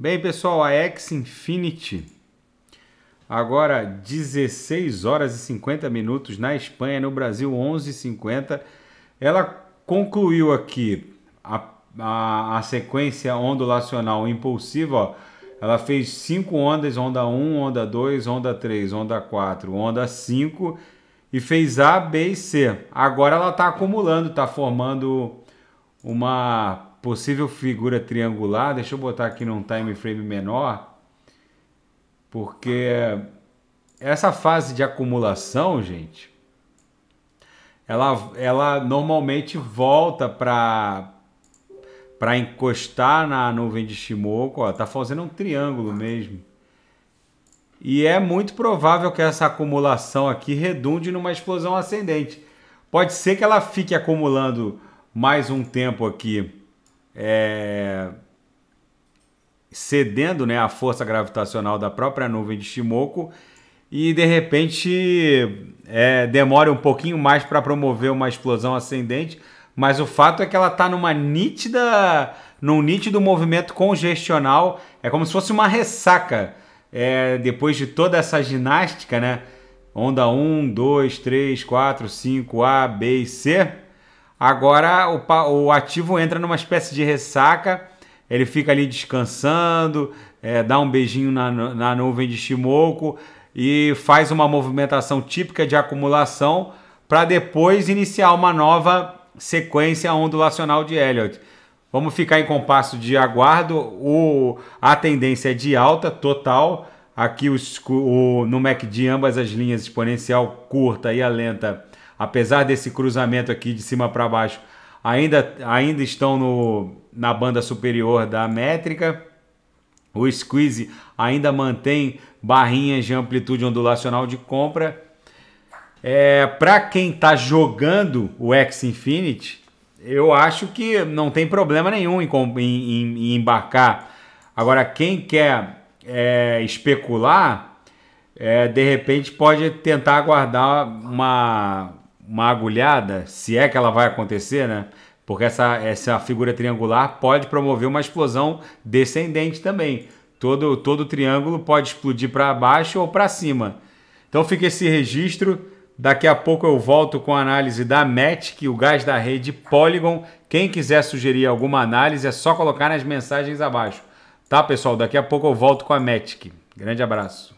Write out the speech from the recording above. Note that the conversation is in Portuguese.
Bem, pessoal, a X Infinity agora 16 horas e 50 minutos na Espanha, no Brasil 11 e 50. Ela concluiu aqui a, a, a sequência ondulacional impulsiva, ó. Ela fez cinco ondas, onda 1, onda 2, onda 3, onda 4, onda 5 e fez A, B e C. Agora ela está acumulando, está formando uma possível figura triangular. Deixa eu botar aqui num time frame menor, porque essa fase de acumulação, gente, ela, ela normalmente volta para para encostar na nuvem de Shimoku, ó, tá fazendo um triângulo mesmo. E é muito provável que essa acumulação aqui redunde numa explosão ascendente. Pode ser que ela fique acumulando mais um tempo aqui é, cedendo né, a força gravitacional da própria nuvem de Shimoku e de repente é, demora um pouquinho mais para promover uma explosão ascendente, mas o fato é que ela está numa nítida, num nítido movimento congestional, é como se fosse uma ressaca é, depois de toda essa ginástica, né? Onda 1, 2, 3, 4, 5, A, B e C Agora o, o ativo entra numa espécie de ressaca, ele fica ali descansando, é, dá um beijinho na, na nuvem de Shimoku e faz uma movimentação típica de acumulação para depois iniciar uma nova sequência ondulacional de Elliott. Vamos ficar em compasso de aguardo. O, a tendência é de alta total. Aqui os, o, no MACD ambas as linhas exponencial curta e a lenta apesar desse cruzamento aqui de cima para baixo, ainda, ainda estão no, na banda superior da métrica. O squeeze ainda mantém barrinhas de amplitude ondulacional de compra. É, para quem está jogando o X Infinity, eu acho que não tem problema nenhum em, em, em embarcar. Agora, quem quer é, especular, é, de repente pode tentar aguardar uma, uma agulhada, se é que ela vai acontecer, né? Porque essa, essa figura triangular pode promover uma explosão descendente também. Todo, todo triângulo pode explodir para baixo ou para cima. Então fica esse registro. Daqui a pouco eu volto com a análise da MET, o gás da rede Polygon. Quem quiser sugerir alguma análise é só colocar nas mensagens abaixo. Tá, pessoal? Daqui a pouco eu volto com a MET. Grande abraço.